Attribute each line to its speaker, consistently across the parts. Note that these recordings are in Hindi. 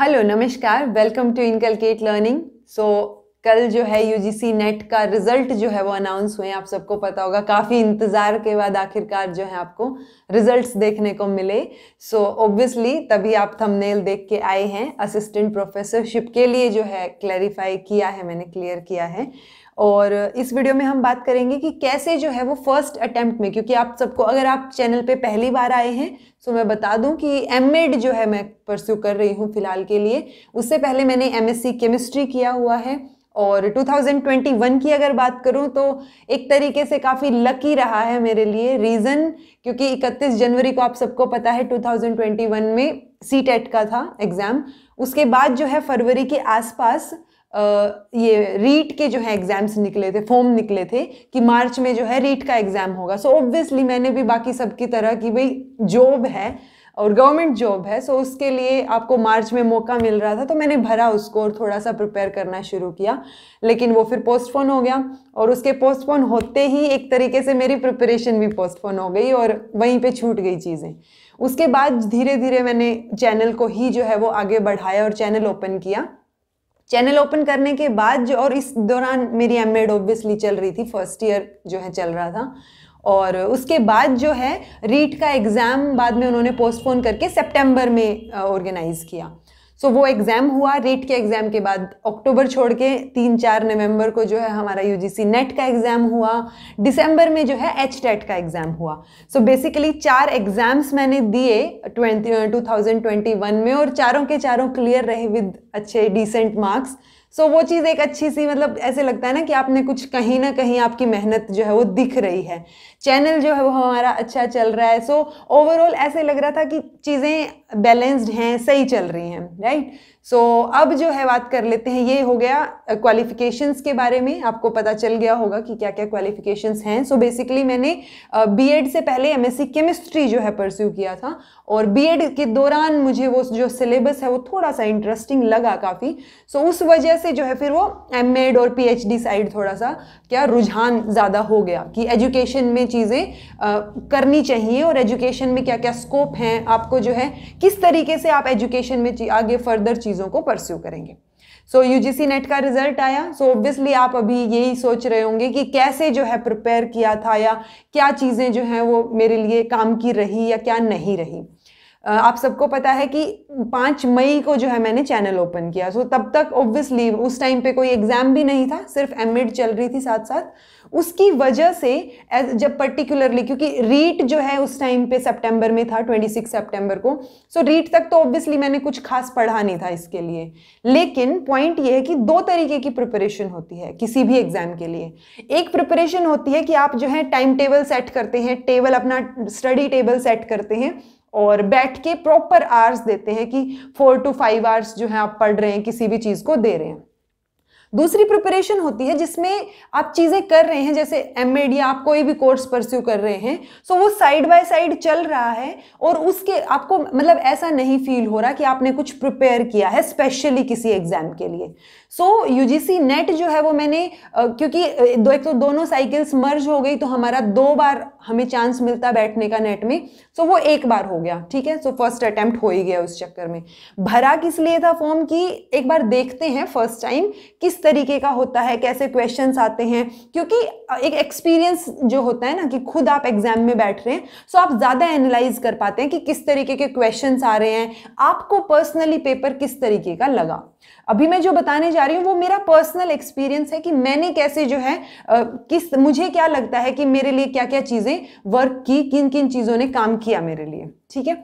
Speaker 1: हेलो नमस्कार welcome to inculcate learning so कल जो है यूजीसी नेट का रिजल्ट जो है वो अनाउंस हुए आप सबको पता होगा काफ़ी इंतज़ार के बाद आखिरकार जो है आपको रिजल्ट्स देखने को मिले सो so, ऑब्वियसली तभी आप थंबनेल देख के आए हैं असिस्टेंट प्रोफेसरशिप के लिए जो है क्लैरिफाई किया है मैंने क्लियर किया है और इस वीडियो में हम बात करेंगे कि कैसे जो है वो फर्स्ट अटेम्प्ट में क्योंकि आप सबको अगर आप चैनल पे पहली बार आए हैं सो तो मैं बता दूं कि एम जो है मैं परस्यू कर रही हूँ फिलहाल के लिए उससे पहले मैंने एम केमिस्ट्री किया हुआ है और 2021 की अगर बात करूं तो एक तरीके से काफ़ी लकी रहा है मेरे लिए रीज़न क्योंकि 31 जनवरी को आप सबको पता है 2021 में सी टेट e का था एग्ज़ाम उसके बाद जो है फरवरी के आसपास ये रीट के जो है एग्ज़ाम्स निकले थे फॉर्म निकले थे कि मार्च में जो है रीट का एग्ज़ाम होगा सो so ऑब्वियसली मैंने भी बाकी सबकी तरह कि भाई जॉब है और गवर्नमेंट जॉब है सो so उसके लिए आपको मार्च में मौका मिल रहा था तो मैंने भरा उसको और थोड़ा सा प्रिपेयर करना शुरू किया लेकिन वो फिर पोस्टपोन हो गया और उसके पोस्टपोन होते ही एक तरीके से मेरी प्रिपरेशन भी पोस्टपोन हो गई और वहीं पे छूट गई चीज़ें उसके बाद धीरे धीरे मैंने चैनल को ही जो है वो आगे बढ़ाया और चैनल ओपन किया चैनल ओपन करने के बाद जो और इस दौरान मेरी एम एड ऑब्वियसली चल रही थी फर्स्ट ईयर जो है चल रहा था और उसके बाद जो है रीट का एग्ज़ाम बाद में उन्होंने पोस्टपोन करके सितंबर में ऑर्गेनाइज़ किया सो so, वो एग्ज़ाम हुआ रीट के एग्ज़ाम के बाद अक्टूबर छोड़ के तीन चार नवंबर को जो है हमारा यूजीसी नेट का एग्ज़ाम हुआ दिसंबर में जो है एच टेट का एग्ज़ाम हुआ सो so, बेसिकली चार एग्ज़ाम्स मैंने दिए twenty two thousand twenty one में और चारों के चारों क्लियर रहे विद अच्छे डिसेंट मार्क्स सो so, वो चीज़ एक अच्छी सी मतलब ऐसे लगता है ना कि आपने कुछ कहीं ना कहीं आपकी मेहनत जो है वो दिख रही है चैनल जो है वो हमारा अच्छा चल रहा है सो so, ओवरऑल ऐसे लग रहा था कि चीज़ें बैलेंस्ड हैं सही चल रही हैं राइट सो so, अब जो है बात कर लेते हैं ये हो गया क्वालिफिकेशंस के बारे में आपको पता चल गया होगा कि क्या क्या क्वालिफिकेशंस हैं सो so, बेसिकली मैंने बीएड से पहले एमएससी केमिस्ट्री जो है परस्यू किया था और बीएड के दौरान मुझे वो जो सिलेबस है वो थोड़ा सा इंटरेस्टिंग लगा काफ़ी सो so, उस वजह से जो है फिर वो एम और पी साइड थोड़ा सा क्या रुझान ज़्यादा हो गया कि एजुकेशन में चीज़ें करनी चाहिए और एजुकेशन में क्या क्या स्कोप हैं आपको जो है किस तरीके से आप एजुकेशन में आगे फर्दर चीज़ चीज़ों को परस्यू करेंगे सो यूजीसी नेट का रिजल्ट आया सो so ऑब्वियसली आप अभी यही सोच रहे होंगे कि कैसे जो है प्रिपेयर किया था या क्या चीज़ें जो हैं वो मेरे लिए काम की रही या क्या नहीं रही आप सबको पता है कि पाँच मई को जो है मैंने चैनल ओपन किया सो so, तब तक ऑब्वियसली उस टाइम पे कोई एग्ज़ाम भी नहीं था सिर्फ एम चल रही थी साथ साथ उसकी वजह से एज जब पर्टिकुलरली क्योंकि रीट जो है उस टाइम पे सितंबर में था 26 सितंबर को सो so, रीट तक तो ऑब्वियसली मैंने कुछ खास पढ़ा नहीं था इसके लिए लेकिन पॉइंट ये है कि दो तरीके की प्रिपरेशन होती है किसी भी एग्ज़ाम के लिए एक प्रिपरेशन होती है कि आप जो है टाइम टेबल सेट करते हैं टेबल अपना स्टडी टेबल सेट करते हैं और बैठ के प्रॉपर आवर्स देते हैं कि फोर टू फाइव आवर्स जो है आप पढ़ रहे हैं किसी भी चीज़ को दे रहे हैं दूसरी प्रिपरेशन होती है जिसमें आप चीज़ें कर रहे हैं जैसे एम एड या आप कोई भी कोर्स परस्यू कर रहे हैं सो वो साइड बाय साइड चल रहा है और उसके आपको मतलब ऐसा नहीं फील हो रहा कि आपने कुछ प्रिपेयर किया है स्पेशली किसी एग्जाम के लिए सो यूजीसी नेट जो है वो मैंने क्योंकि दो एक तो दोनों साइकिल्स मर्ज हो गई तो हमारा दो बार हमें चांस मिलता बैठने का नेट में सो वो एक बार हो गया ठीक है सो फर्स्ट अटैम्प्ट हो ही गया उस चक्कर में भरा किस लिए था फॉर्म की एक बार देखते हैं फर्स्ट टाइम किस तरीके का होता है कैसे क्वेश्चन आते हैं क्योंकि एक एक्सपीरियंस जो होता है ना कि खुद आप एग्जाम में बैठ रहे हैं सो आप ज़्यादा एनालाइज कर पाते हैं कि किस तरीके के क्वेश्चन आ रहे हैं आपको पर्सनली पेपर किस तरीके का लगा अभी मैं जो बताने जा रही हूँ वो मेरा पर्सनल एक्सपीरियंस है कि मैंने कैसे जो है आ, किस मुझे क्या लगता है कि मेरे लिए क्या क्या चीज़ें वर्क की किन किन चीज़ों ने काम किया मेरे लिए ठीक है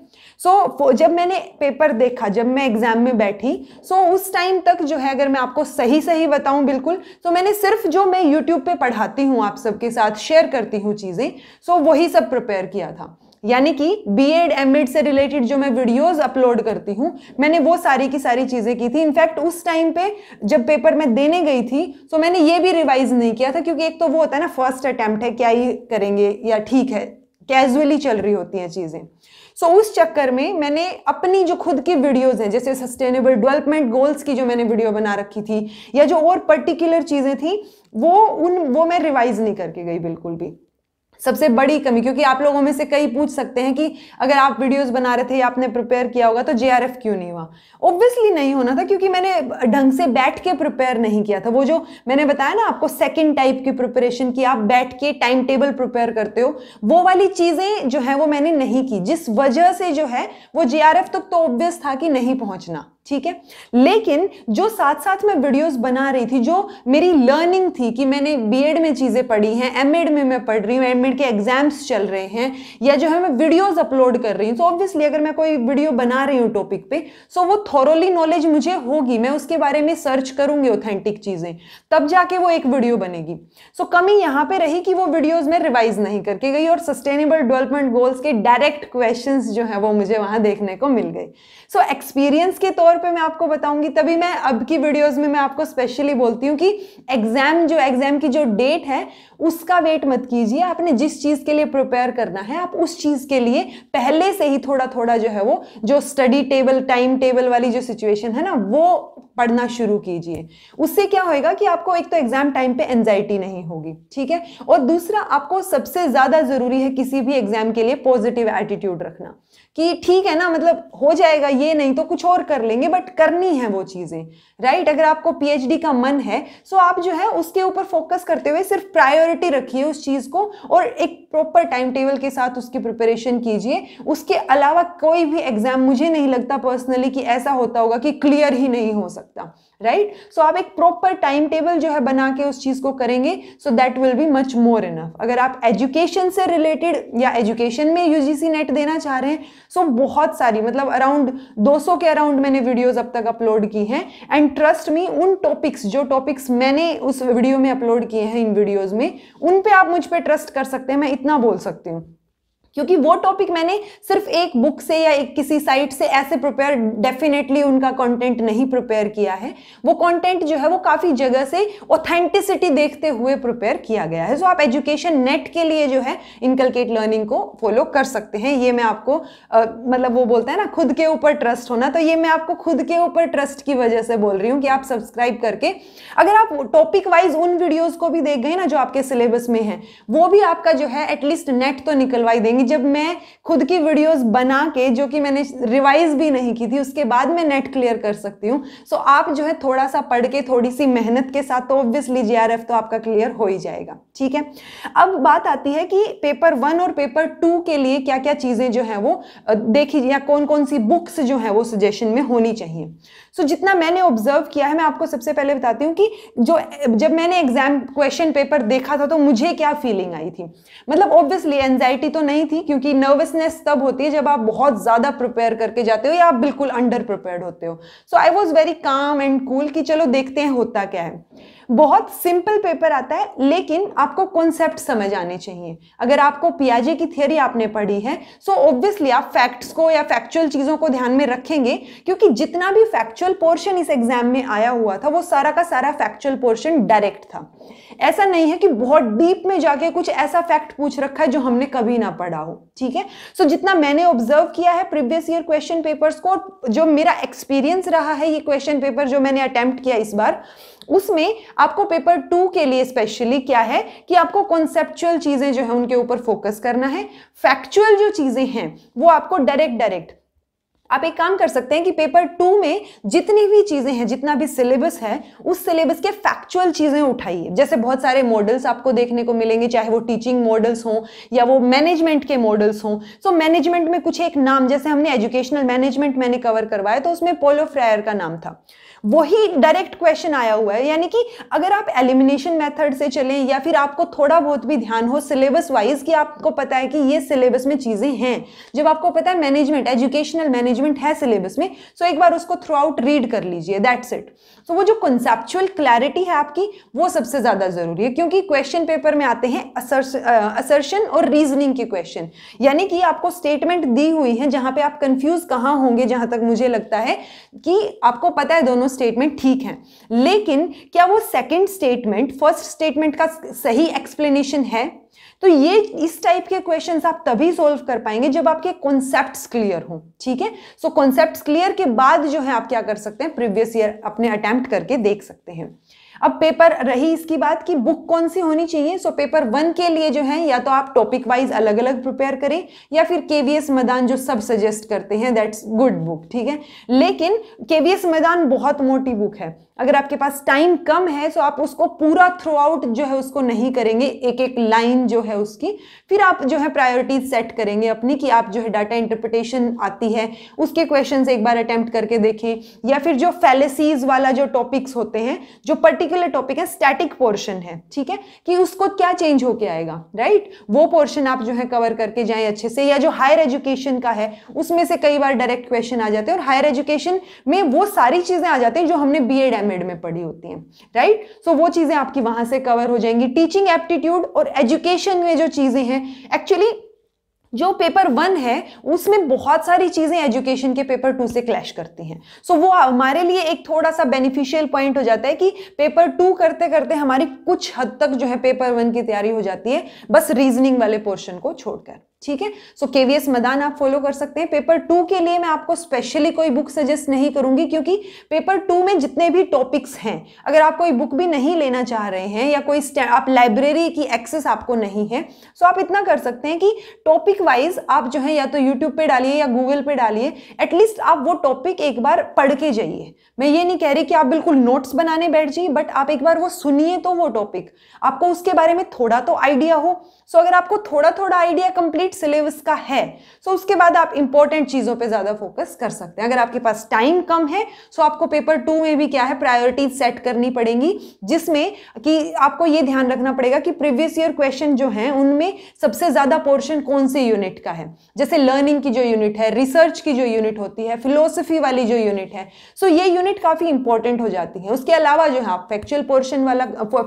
Speaker 1: सो so, जब मैंने पेपर देखा जब मैं एग्जाम में बैठी सो so उस टाइम तक जो है अगर मैं आपको सही सही बताऊं बिल्कुल तो मैंने सिर्फ जो मैं यूट्यूब पे पढ़ाती हूँ आप सबके साथ शेयर करती हूँ चीज़ें सो so, वही सब प्रिपेयर किया था यानी कि बी एड एम एड से रिलेटेड जो मैं वीडियोस अपलोड करती हूँ मैंने वो सारी की सारी चीज़ें की थी इनफैक्ट उस टाइम पे जब पेपर मैं देने गई थी तो मैंने ये भी रिवाइज नहीं किया था क्योंकि एक तो वो होता है ना फर्स्ट अटैम्प्ट है क्या ही करेंगे या ठीक है कैजुअली चल रही होती हैं चीज़ें सो so, उस चक्कर में मैंने अपनी जो खुद की वीडियोज हैं जैसे सस्टेनेबल डेवलपमेंट गोल्स की जो मैंने वीडियो बना रखी थी या जो और पर्टिकुलर चीज़ें थी वो उन वो मैं रिवाइज नहीं करके गई बिल्कुल भी सबसे बड़ी कमी क्योंकि आप लोगों में से कई पूछ सकते हैं कि अगर आप वीडियोस बना रहे थे या आपने प्रिपेयर किया होगा तो जे क्यों नहीं हुआ ऑब्वियसली नहीं होना था क्योंकि मैंने ढंग से बैठ के प्रिपेयर नहीं किया था वो जो मैंने बताया ना आपको सेकेंड टाइप की प्रिपरेशन की आप बैठ के टाइम टेबल प्रिपेयर करते हो वो वाली चीज़ें जो है वो मैंने नहीं की जिस वजह से जो है वो जे तक तो ऑब्वियस था कि नहीं पहुंचना ठीक है लेकिन जो साथ साथ मैं वीडियोस बना रही थी जो मेरी लर्निंग थी कि मैंने बीएड में चीज़ें पढ़ी हैं एमएड में मैं पढ़ रही हूँ एमएड के एग्जाम्स चल रहे हैं या जो है मैं वीडियोस अपलोड कर रही हूँ तो ऑब्वियसली अगर मैं कोई वीडियो बना रही हूँ टॉपिक पे सो वो थॉरोली नॉलेज मुझे होगी मैं उसके बारे में सर्च करूंगी ऑथेंटिक चीज़ें तब जाके वो एक वीडियो बनेगी सो so, कमी यहाँ पर रही कि वो वीडियोज़ में रिवाइज नहीं करके गई और सस्टेनेबल डेवलपमेंट गोल्स के डायरेक्ट क्वेश्चन जो है वो मुझे वहाँ देखने को मिल गए सो एक्सपीरियंस के तौर तौर पे मैं आपको बताऊंगी तभी मैं अब की वीडियोस में मैं आपको स्पेशली बोलती हूँ कि एग्जाम जो एग्जाम की जो डेट है उसका वेट मत कीजिए आपने जिस चीज़ के लिए प्रिपेयर करना है आप उस चीज़ के लिए पहले से ही थोड़ा थोड़ा जो है वो जो स्टडी टेबल टाइम टेबल वाली जो सिचुएशन है ना वो पढ़ना शुरू कीजिए उससे क्या होएगा कि आपको एक तो एग्जाम टाइम पे एनजाइटी नहीं होगी ठीक है और दूसरा आपको सबसे ज्यादा जरूरी है किसी भी एग्जाम के लिए पॉजिटिव एटीट्यूड रखना कि ठीक है ना मतलब हो जाएगा ये नहीं तो कुछ और कर लेंगे करेंगे बट करनी है वो चीज़ें राइट अगर आपको पीएचडी का मन है सो आप जो है उसके ऊपर फोकस करते हुए सिर्फ प्रायोरिटी रखिए उस चीज़ को और एक प्रॉपर टाइम टेबल के साथ उसकी प्रिपरेशन कीजिए उसके अलावा कोई भी एग्जाम मुझे नहीं लगता पर्सनली कि ऐसा होता होगा कि क्लियर ही नहीं हो सकता राइट right? सो so, आप एक प्रॉपर टाइम टेबल जो है बना के उस चीज़ को करेंगे so that will be much more enough अगर आप एजुकेशन से रिलेटेड या एजुकेशन में यूजीसी नेट देना चाह रहे हैं सो so बहुत सारी मतलब अराउंड 200 के अराउंड मैंने वीडियोस अब तक अपलोड की हैं एंड ट्रस्ट मी उन टॉपिक्स जो टॉपिक्स मैंने उस वीडियो में अपलोड किए हैं इन वीडियोज़ में उन पर आप मुझ पर ट्रस्ट कर सकते हैं मैं इतना बोल सकती हूँ क्योंकि वो टॉपिक मैंने सिर्फ एक बुक से या एक किसी साइट से ऐसे प्रिपेयर डेफिनेटली उनका कंटेंट नहीं प्रिपेयर किया है वो कंटेंट जो है वो काफ़ी जगह से ऑथेंटिसिटी देखते हुए प्रिपेयर किया गया है सो so, आप एजुकेशन नेट के लिए जो है इनकलकेट लर्निंग को फॉलो कर सकते हैं ये मैं आपको आ, मतलब वो बोलते हैं ना खुद के ऊपर ट्रस्ट होना तो ये मैं आपको खुद के ऊपर ट्रस्ट की वजह से बोल रही हूँ कि आप सब्सक्राइब करके अगर आप टॉपिक वाइज उन वीडियोज़ को भी देख गए ना जो आपके सिलेबस में है वो भी आपका जो है एटलीस्ट नेट तो निकलवाई देंगे जब मैं खुद की वीडियोस बना के जो कि मैंने रिवाइज भी नहीं की थी उसके बाद मैं नेट क्लियर कर सकती हूँ सो आप जो है थोड़ा सा पढ़ के थोड़ी सी मेहनत के साथ तो ऑब्वियसली जे तो आपका क्लियर हो ही जाएगा ठीक है अब बात आती है कि पेपर वन और पेपर टू के लिए क्या क्या चीज़ें जो है वो देखी या कौन कौन सी बुक्स जो है वो सजेशन में होनी चाहिए सो so, जितना मैंने ऑब्जर्व किया है मैं आपको सबसे पहले बताती हूँ कि जो जब मैंने एग्जाम क्वेश्चन पेपर देखा था तो मुझे क्या फीलिंग आई थी मतलब ऑब्वियसली एनजाइटी तो नहीं थी थी क्योंकि नर्वसनेस तब होती है जब आप बहुत ज़्यादा प्रिपेयर करके जाते हो या आप बिल्कुल अंडर प्रिपेयर होते हो so I was very calm and cool कि चलो देखते हैं होता क्या है बहुत सिंपल पेपर आता है लेकिन आपको कॉन्सेप्ट समझ आने चाहिए अगर आपको पियाजे की थियोरी आपने पढ़ी है सो so ऑब्वियसली आप फैक्ट्स को या फैक्चुअल चीज़ों को ध्यान में रखेंगे क्योंकि जितना भी फैक्चुअल पोर्शन इस एग्जाम में आया हुआ था वो सारा का सारा फैक्चुअल पोर्शन डायरेक्ट था ऐसा नहीं है कि बहुत डीप में जाके कुछ ऐसा फैक्ट पूछ रखा है जो हमने कभी ना पढ़ा हो ठीक है सो so, जितना मैंने ऑब्जर्व किया है प्रीवियस ईयर क्वेश्चन पेपर्स को जो मेरा एक्सपीरियंस रहा है ये क्वेश्चन पेपर जो मैंने अटेम्प्ट किया इस बार उसमें आपको पेपर टू के लिए स्पेशली क्या है कि आपको कॉन्सेप्चुअल चीज़ें जो है उनके ऊपर फोकस करना है फैक्चुअल जो चीज़ें हैं वो आपको डायरेक्ट डायरेक्ट आप एक काम कर सकते हैं कि पेपर टू में जितनी भी चीज़ें हैं जितना भी सिलेबस है उस सिलेबस के फैक्चुअल चीज़ें उठाइए जैसे बहुत सारे मॉडल्स आपको देखने को मिलेंगे चाहे वो टीचिंग मॉडल्स हों या वो मैनेजमेंट के मॉडल्स हों सो मैनेजमेंट में कुछ एक नाम जैसे हमने एजुकेशनल मैनेजमेंट मैंने कवर करवाया तो उसमें पोलो फ्रायर का नाम था वही डायरेक्ट क्वेश्चन आया हुआ है यानी कि अगर आप एलिमिनेशन मेथड से चलें या फिर आपको थोड़ा बहुत भी ध्यान हो सिलेबस वाइज कि आपको पता है कि ये सिलेबस में चीज़ें हैं जब आपको पता है मैनेजमेंट एजुकेशनल मैनेजमेंट है सिलेबस में सो एक बार उसको थ्रू आउट रीड कर लीजिए दैट्स इट सो वो जो कंसेप्चुअल क्लैरिटी है आपकी वो सबसे ज़्यादा ज़रूरी है क्योंकि क्वेश्चन पेपर में आते हैं असर्शन और रीजनिंग के क्वेश्चन यानी कि आपको स्टेटमेंट दी हुई है जहां पे आप कंफ्यूज कहां होंगे जहां तक मुझे लगता है कि आपको पता है दोनों स्टेटमेंट ठीक है लेकिन क्या वो सेकेंड स्टेटमेंट फर्स्ट स्टेटमेंट का सही एक्सप्लेनेशन है तो ये इस टाइप के क्वेश्चन आप तभी सोल्व कर पाएंगे जब आपके कॉन्सेप्ट क्लियर हो ठीक है सो कॉन्सेप्ट क्लियर के बाद जो है आप क्या कर सकते हैं प्रीवियस ईयर अपने अटेम्प्ट करके देख सकते हैं अब पेपर रही इसकी बात कि बुक कौन सी होनी चाहिए सो पेपर वन के लिए जो है या तो आप टॉपिक वाइज अलग अलग प्रिपेयर करें या फिर केवीएस मैदान जो सब सजेस्ट करते हैं दैट्स गुड बुक ठीक है लेकिन केवीएस मैदान बहुत मोटी बुक है अगर आपके पास टाइम कम है तो आप उसको पूरा थ्रू आउट जो है उसको नहीं करेंगे एक एक लाइन जो है उसकी फिर आप जो है प्रायोरिटीज सेट करेंगे अपनी कि आप जो है डाटा इंटरप्रिटेशन आती है उसके क्वेश्चन एक बार अटेम्प्ट करके देखें या फिर जो फैलेसीज वाला जो टॉपिक्स होते हैं जो पर्टिकुलर टॉपिक है स्टैटिक पोर्शन है ठीक है कि उसको क्या चेंज होके आएगा राइट वो पोर्शन आप जो है कवर करके जाएं अच्छे से या जो हायर एजुकेशन का है उसमें से कई बार डायरेक्ट क्वेश्चन आ जाते हैं और हायर एजुकेशन में वो सारी चीज़ें आ जाती हैं जो हमने बी एड पिरामिड में पढ़ी होती हैं राइट right? सो so, वो चीज़ें आपकी वहां से कवर हो जाएंगी टीचिंग एप्टीट्यूड और एजुकेशन में जो चीज़ें हैं एक्चुअली जो पेपर वन है उसमें बहुत सारी चीज़ें एजुकेशन के पेपर टू से क्लैश करती हैं सो so, वो हमारे लिए एक थोड़ा सा बेनिफिशियल पॉइंट हो जाता है कि पेपर टू करते करते हमारी कुछ हद तक जो है पेपर वन की तैयारी हो जाती है बस रीजनिंग वाले पोर्शन को छोड़कर ठीक है सो केवीएस मदान आप फॉलो कर सकते हैं पेपर टू के लिए मैं आपको स्पेशली कोई बुक सजेस्ट नहीं करूंगी क्योंकि पेपर टू में जितने भी टॉपिक्स हैं अगर आप कोई बुक भी नहीं लेना चाह रहे हैं या कोई आप लाइब्रेरी की एक्सेस आपको नहीं है सो आप इतना कर सकते हैं कि टॉपिक वाइज आप जो है या तो यूट्यूब पे डालिए या गूगल पे डालिए एटलीस्ट आप वो टॉपिक एक बार पढ़ के जाइए मैं ये नहीं कह रही कि आप बिल्कुल नोट्स बनाने बैठ जाइए बट आप एक बार वो सुनिए तो वो टॉपिक आपको उसके बारे में थोड़ा तो आइडिया हो सो अगर आपको थोड़ा थोड़ा आइडिया कंप्लीट कंप्लीट सिलेबस का है सो so उसके बाद आप इंपॉर्टेंट चीज़ों पे ज़्यादा फोकस कर सकते हैं अगर आपके पास टाइम कम है सो so आपको पेपर टू में भी क्या है प्रायोरिटीज सेट करनी पड़ेंगी जिसमें कि आपको ये ध्यान रखना पड़ेगा कि प्रीवियस ईयर क्वेश्चन जो है उनमें सबसे ज़्यादा पोर्शन कौन से यूनिट का है जैसे लर्निंग की जो यूनिट है रिसर्च की जो यूनिट होती है फिलोसफी वाली जो यूनिट है सो so ये यूनिट काफ़ी इंपॉर्टेंट हो जाती है उसके अलावा जो है आप फैक्चुअल पोर्शन वाला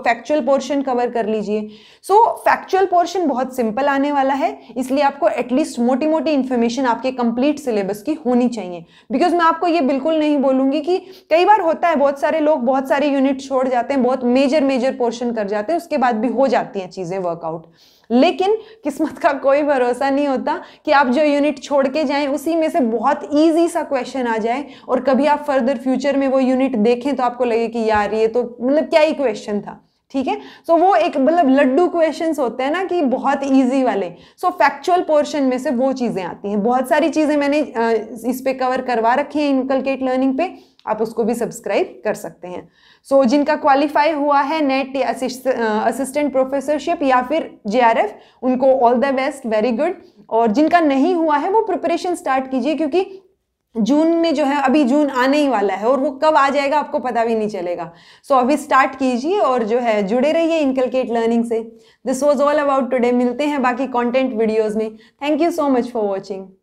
Speaker 1: फैक्चुअल पोर्शन कवर कर लीजिए सो फैक्चुअल पोर्शन बहुत सिंपल आने वाला है इसलिए इसलिए आपको एटलीस्ट मोटी मोटी इन्फॉर्मेशन आपके कंप्लीट सिलेबस की होनी चाहिए बिकॉज मैं आपको ये बिल्कुल नहीं बोलूंगी कि कई बार होता है बहुत सारे लोग बहुत सारे यूनिट छोड़ जाते हैं बहुत मेजर मेजर पोर्शन कर जाते हैं उसके बाद भी हो जाती हैं चीज़ें वर्कआउट लेकिन किस्मत का कोई भरोसा नहीं होता कि आप जो यूनिट छोड़ के जाएं उसी में से बहुत इजी सा क्वेश्चन आ जाए और कभी आप फर्दर फ्यूचर में वो यूनिट देखें तो आपको लगे कि यार ये तो मतलब क्या ही क्वेश्चन था ठीक है सो वो एक मतलब लड्डू क्वेश्चन होते हैं ना कि बहुत ईजी वाले सो फैक्चुअल पोर्शन में से वो चीज़ें आती हैं बहुत सारी चीज़ें मैंने इस पर कवर करवा रखी हैं इनकलकेट लर्निंग पे आप उसको भी सब्सक्राइब कर सकते हैं सो so, जिनका क्वालिफाई हुआ है नेट असिस्टेंट प्रोफेसरशिप या फिर जे उनको all the best very good और जिनका नहीं हुआ है वो प्रिपरेशन स्टार्ट कीजिए क्योंकि जून में जो है अभी जून आने ही वाला है और वो कब आ जाएगा आपको पता भी नहीं चलेगा सो so, अभी स्टार्ट कीजिए और जो है जुड़े रहिए इनकलकेट लर्निंग से this was all about today मिलते हैं बाकी कॉन्टेंट वीडियोज में thank you so much for watching